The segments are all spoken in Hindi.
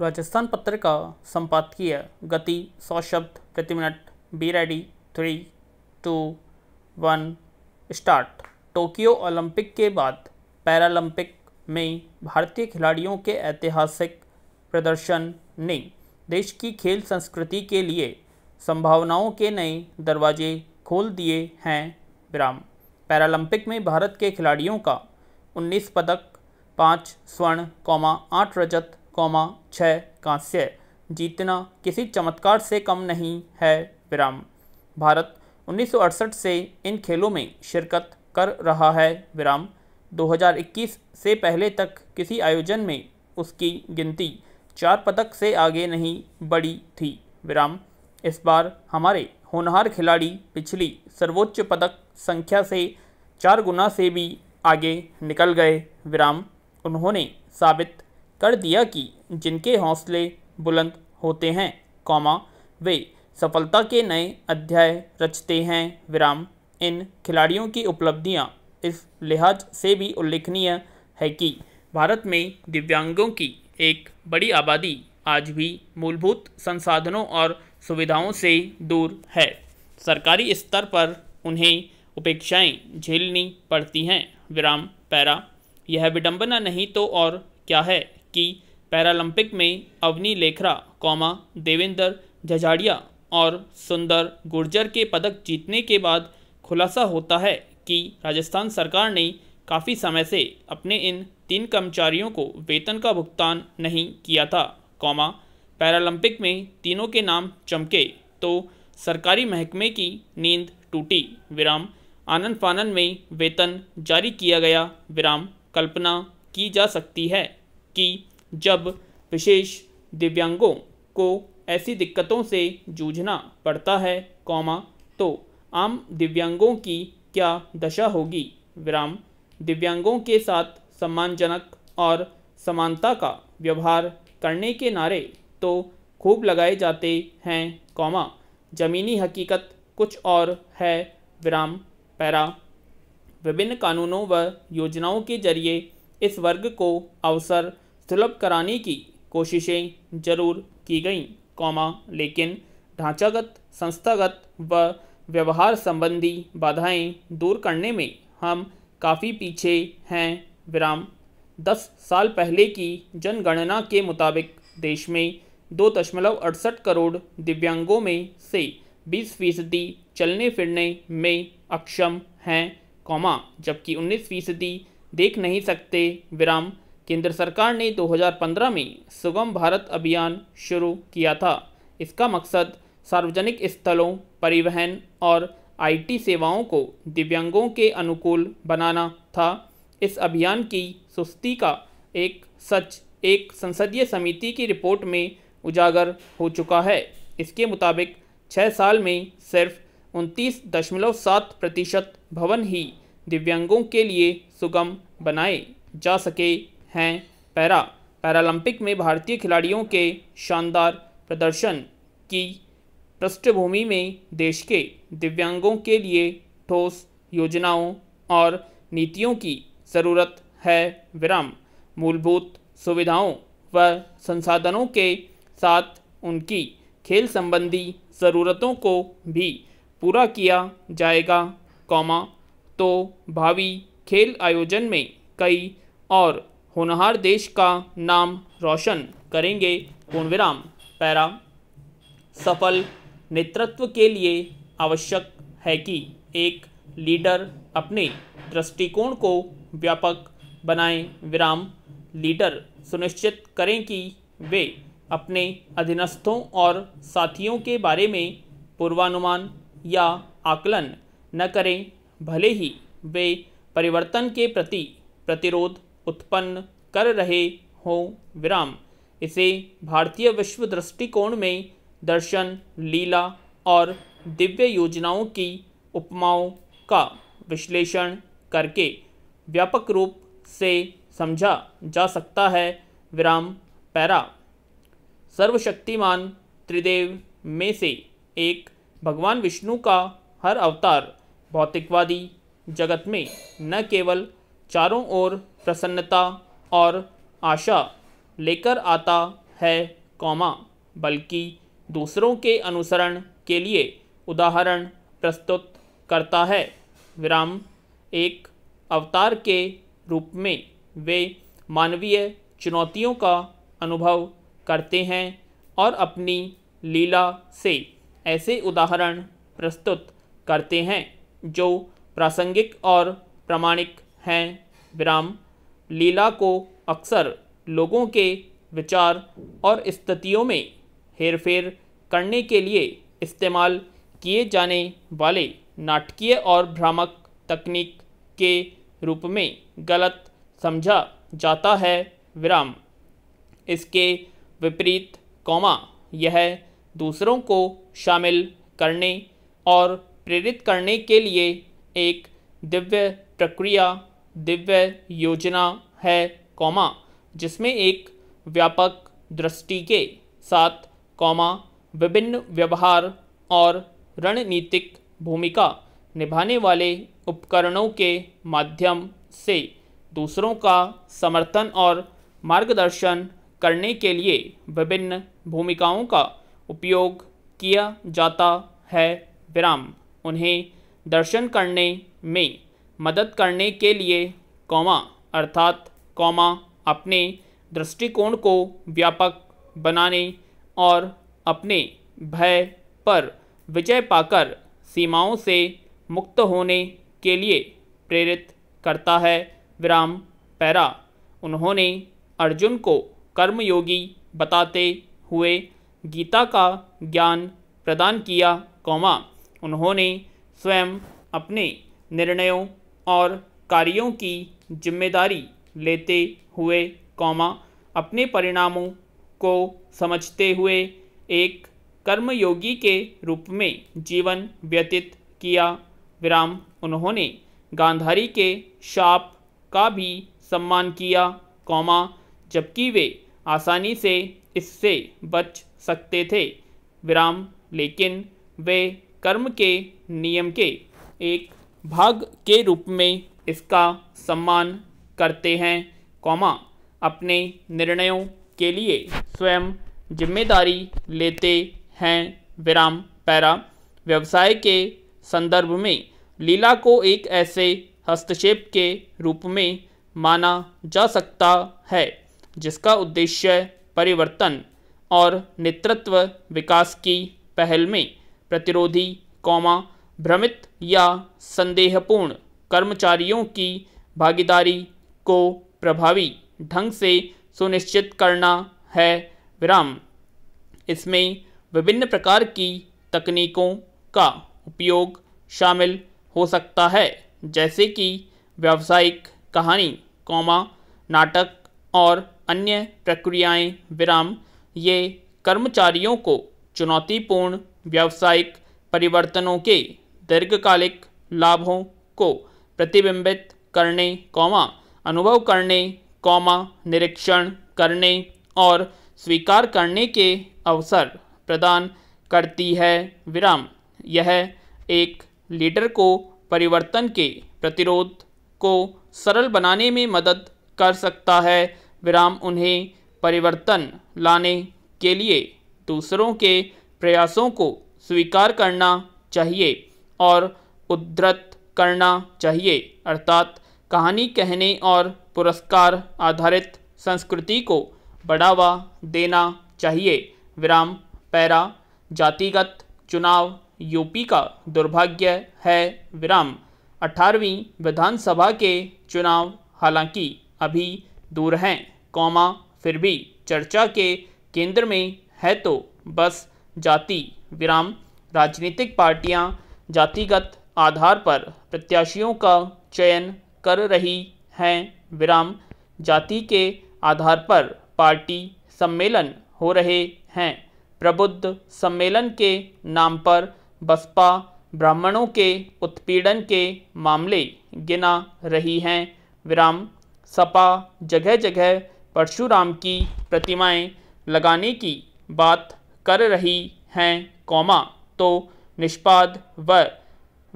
राजस्थान पत्र का संपादकीय गति सौ शब्द प्रति minute be ready three two one start Tokyo Olympic के बाद पैरालंपिक में भारतीय खिलाड़ियों के ऐतिहासिक प्रदर्शन ने देश की खेल संस्कृति के लिए संभावनाओं के नए दरवाजे खोल दिए हैं विराम पैरालंपिक में भारत के खिलाड़ियों का 19 पदक पाँच स्वर्ण कौमा आठ रजत कौमा छः कांस्य जीतना किसी चमत्कार से कम नहीं है विराम भारत 1968 से इन खेलों में शिरकत कर रहा है विराम 2021 से पहले तक किसी आयोजन में उसकी गिनती चार पदक से आगे नहीं बढ़ी थी विराम इस बार हमारे होनहार खिलाड़ी पिछली सर्वोच्च पदक संख्या से चार गुना से भी आगे निकल गए विराम उन्होंने साबित कर दिया कि जिनके हौसले बुलंद होते हैं कौमा वे सफलता के नए अध्याय रचते हैं विराम इन खिलाड़ियों की उपलब्धियां इस लिहाज से भी उल्लेखनीय है कि भारत में दिव्यांगों की एक बड़ी आबादी आज भी मूलभूत संसाधनों और सुविधाओं से दूर है सरकारी स्तर पर उन्हें उपेक्षाएं झेलनी पड़ती हैं विराम पैरा यह विडंबना नहीं तो और क्या है कि पैरालंपिक में अवनी लेखरा कौमा देवेंद्र झझाड़िया और सुंदर गुर्जर के पदक जीतने के बाद खुलासा होता है कि राजस्थान सरकार ने काफ़ी समय से अपने इन तीन कर्मचारियों को वेतन का भुगतान नहीं किया था कौमा पैरालंपिक में तीनों के नाम चमके तो सरकारी महकमे की नींद टूटी विराम आनंद फानन में वेतन जारी किया गया विराम कल्पना की जा सकती है कि जब विशेष दिव्यांगों को ऐसी दिक्कतों से जूझना पड़ता है कौमा तो आम दिव्यांगों की क्या दशा होगी विराम दिव्यांगों के साथ सम्मानजनक और समानता का व्यवहार करने के नारे तो खूब लगाए जाते हैं कौमा ज़मीनी हकीकत कुछ और है विराम पैरा विभिन्न कानूनों व योजनाओं के जरिए इस वर्ग को अवसर सुलभ कराने की कोशिशें जरूर की गईं कौमा लेकिन ढांचागत संस्थागत व व्यवहार संबंधी बाधाएं दूर करने में हम काफ़ी पीछे हैं विराम दस साल पहले की जनगणना के मुताबिक देश में दो दशमलव अड़सठ करोड़ दिव्यांगों में से बीस फीसदी चलने फिरने में अक्षम हैं कौमा जबकि उन्नीस फीसदी देख नहीं सकते विराम केंद्र सरकार ने 2015 में सुगम भारत अभियान शुरू किया था इसका मकसद सार्वजनिक स्थलों परिवहन और आईटी सेवाओं को दिव्यांगों के अनुकूल बनाना था इस अभियान की सुस्ती का एक सच एक संसदीय समिति की रिपोर्ट में उजागर हो चुका है इसके मुताबिक छः साल में सिर्फ उनतीस दशमलव सात प्रतिशत भवन ही दिव्यांगों के लिए सुगम बनाए जा सके हैं पैरा पैरालंपिक में भारतीय खिलाड़ियों के शानदार प्रदर्शन की पृष्ठभूमि में देश के दिव्यांगों के लिए ठोस योजनाओं और नीतियों की ज़रूरत है विराम मूलभूत सुविधाओं व संसाधनों के साथ उनकी खेल संबंधी ज़रूरतों को भी पूरा किया जाएगा कौमा तो भावी खेल आयोजन में कई और होनहार देश का नाम रोशन करेंगे पूर्ण विराम पैरा सफल नेतृत्व के लिए आवश्यक है कि एक लीडर अपने दृष्टिकोण को व्यापक बनाए विराम लीडर सुनिश्चित करें कि वे अपने अधीनस्थों और साथियों के बारे में पूर्वानुमान या आकलन न करें भले ही वे परिवर्तन के प्रति प्रतिरोध उत्पन्न कर रहे हों विराम इसे भारतीय विश्व दृष्टिकोण में दर्शन लीला और दिव्य योजनाओं की उपमाओं का विश्लेषण करके व्यापक रूप से समझा जा सकता है विराम पैरा सर्वशक्तिमान त्रिदेव में से एक भगवान विष्णु का हर अवतार भौतिकवादी जगत में न केवल चारों ओर प्रसन्नता और आशा लेकर आता है कौमा बल्कि दूसरों के अनुसरण के लिए उदाहरण प्रस्तुत करता है विराम एक अवतार के रूप में वे मानवीय चुनौतियों का अनुभव करते हैं और अपनी लीला से ऐसे उदाहरण प्रस्तुत करते हैं जो प्रासंगिक और प्रामाणिक हैं विराम लीला को अक्सर लोगों के विचार और स्थितियों में हेरफेर करने के लिए इस्तेमाल किए जाने वाले नाटकीय और भ्रामक तकनीक के रूप में गलत समझा जाता है विराम इसके विपरीत कौमा यह दूसरों को शामिल करने और प्रेरित करने के लिए एक दिव्य प्रक्रिया दिव्य योजना है कौमा जिसमें एक व्यापक दृष्टि के साथ कौमा विभिन्न व्यवहार और रणनीतिक भूमिका निभाने वाले उपकरणों के माध्यम से दूसरों का समर्थन और मार्गदर्शन करने के लिए विभिन्न भूमिकाओं का उपयोग किया जाता है विराम उन्हें दर्शन करने में मदद करने के लिए कौमा अर्थात कौमा अपने दृष्टिकोण को व्यापक बनाने और अपने भय पर विजय पाकर सीमाओं से मुक्त होने के लिए प्रेरित करता है विराम पैरा उन्होंने अर्जुन को कर्मयोगी बताते हुए गीता का ज्ञान प्रदान किया कौमा उन्होंने स्वयं अपने निर्णयों और कार्यों की जिम्मेदारी लेते हुए कौमा अपने परिणामों को समझते हुए एक कर्मयोगी के रूप में जीवन व्यतीत किया विराम उन्होंने गांधारी के शाप का भी सम्मान किया कौमा जबकि वे आसानी से इससे बच सकते थे विराम लेकिन वे कर्म के नियम के एक भाग के रूप में इसका सम्मान करते हैं कौमा अपने निर्णयों के लिए स्वयं जिम्मेदारी लेते हैं विराम पैरा व्यवसाय के संदर्भ में लीला को एक ऐसे हस्तक्षेप के रूप में माना जा सकता है जिसका उद्देश्य परिवर्तन और नेतृत्व विकास की पहल में प्रतिरोधी कौमा भ्रमित या संदेहपूर्ण कर्मचारियों की भागीदारी को प्रभावी ढंग से सुनिश्चित करना है विराम इसमें विभिन्न प्रकार की तकनीकों का उपयोग शामिल हो सकता है जैसे कि व्यावसायिक कहानी कौमा नाटक और अन्य प्रक्रियाएं विराम ये कर्मचारियों को चुनौतीपूर्ण व्यावसायिक परिवर्तनों के दीर्घकालिक लाभों को प्रतिबिंबित करने कौमा अनुभव करने कौमा निरीक्षण करने और स्वीकार करने के अवसर प्रदान करती है विराम यह एक लीडर को परिवर्तन के प्रतिरोध को सरल बनाने में मदद कर सकता है विराम उन्हें परिवर्तन लाने के लिए दूसरों के प्रयासों को स्वीकार करना चाहिए और उद्धृत करना चाहिए अर्थात कहानी कहने और पुरस्कार आधारित संस्कृति को बढ़ावा देना चाहिए विराम पैरा जातिगत चुनाव यूपी का दुर्भाग्य है विराम अठारहवीं विधानसभा के चुनाव हालांकि अभी दूर हैं कौमा फिर भी चर्चा के केंद्र में है तो बस जाति विराम राजनीतिक पार्टियां जातिगत आधार पर प्रत्याशियों का चयन कर रही हैं विराम जाति के आधार पर पार्टी सम्मेलन हो रहे हैं प्रबुद्ध सम्मेलन के नाम पर बसपा ब्राह्मणों के उत्पीड़न के मामले गिना रही हैं विराम सपा जगह जगह परशुराम की प्रतिमाएं लगाने की बात कर रही हैं कौमा तो निष्पाद व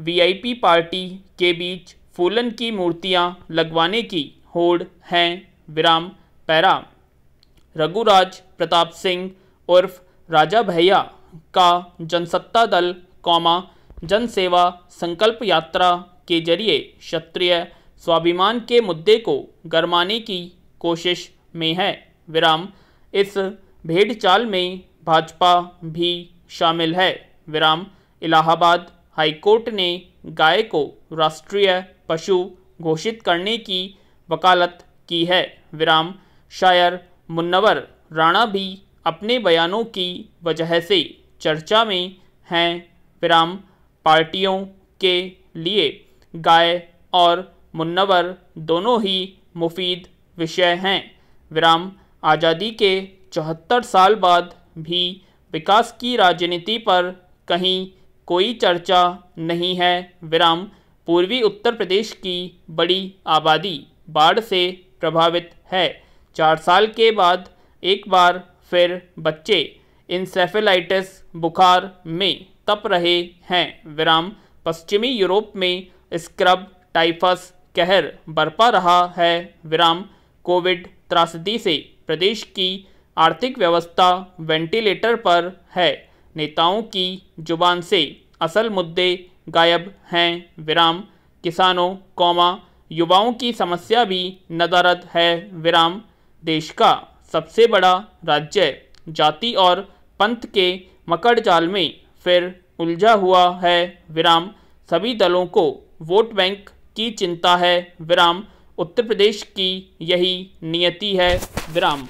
वीआईपी पार्टी के बीच फूलन की मूर्तियां लगवाने की होड़ हैं विराम पैरा रघुराज प्रताप सिंह उर्फ राजा भैया का जनसत्ता दल कौमा जनसेवा संकल्प यात्रा के जरिए क्षत्रिय स्वाभिमान के मुद्दे को गरमाने की कोशिश में है विराम इस भेड़चाल चाल में भाजपा भी शामिल है विराम इलाहाबाद हाईकोर्ट ने गाय को राष्ट्रीय पशु घोषित करने की वकालत की है विराम शायर मुन्नवर राणा भी अपने बयानों की वजह से चर्चा में हैं विराम पार्टियों के लिए गाय और मुन्नवर दोनों ही मुफीद विषय हैं विराम आज़ादी के चौहत्तर साल बाद भी विकास की राजनीति पर कहीं कोई चर्चा नहीं है विराम पूर्वी उत्तर प्रदेश की बड़ी आबादी बाढ़ से प्रभावित है चार साल के बाद एक बार फिर बच्चे इंसेफेलाइटिस बुखार में तप रहे हैं विराम पश्चिमी यूरोप में स्क्रब टाइफस कहर बरपा रहा है विराम कोविड त्रासदी से प्रदेश की आर्थिक व्यवस्था वेंटिलेटर पर है नेताओं की जुबान से असल मुद्दे गायब हैं विराम किसानों कौमा युवाओं की समस्या भी नदारद है विराम देश का सबसे बड़ा राज्य जाति और पंथ के मकड़ जाल में फिर उलझा हुआ है विराम सभी दलों को वोट बैंक की चिंता है विराम उत्तर प्रदेश की यही नियति है विराम